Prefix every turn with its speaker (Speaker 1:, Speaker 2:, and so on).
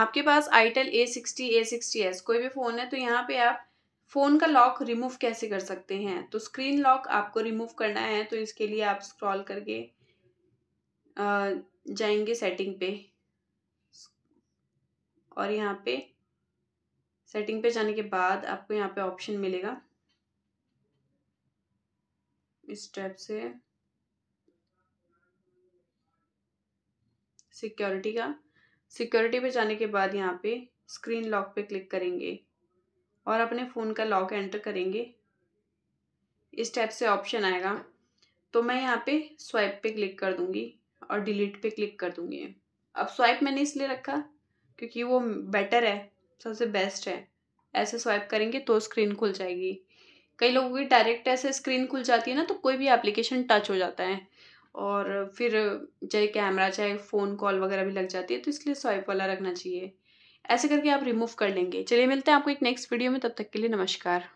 Speaker 1: आपके पास itel A sixty A sixty S कोई भी फ़ोन है तो यहाँ पे आप फ़ोन का लॉक रिमूव कैसे कर सकते हैं तो स्क्रीन लॉक आपको रिमूव करना है तो इसके लिए आप स्क्रॉल करके जाएंगे सेटिंग पे और यहाँ पे सेटिंग पे जाने के बाद आपको यहाँ पे ऑप्शन मिलेगा इस टाइप से सिक्योरिटी का सिक्योरिटी पे जाने के बाद यहाँ पे स्क्रीन लॉक पे क्लिक करेंगे और अपने फ़ोन का लॉक एंटर करेंगे इस टाइप से ऑप्शन आएगा तो मैं यहाँ पे स्वाइप पे क्लिक कर दूँगी और डिलीट पे क्लिक कर दूँगी अब स्वाइप मैंने इसलिए रखा क्योंकि वो बेटर है सबसे बेस्ट है ऐसे स्वाइप करेंगे तो स्क्रीन खुल जाएगी कई लोगों की डायरेक्ट ऐसे स्क्रीन खुल जाती है ना तो कोई भी एप्लीकेशन टच हो जाता है और फिर चाहे कैमरा चाहे फ़ोन कॉल वगैरह भी लग जाती है तो इसलिए स्वाइप वाला रखना चाहिए ऐसे करके आप रिमूव कर लेंगे चलिए मिलते हैं आपको एक नेक्स्ट वीडियो में तब तक के लिए नमस्कार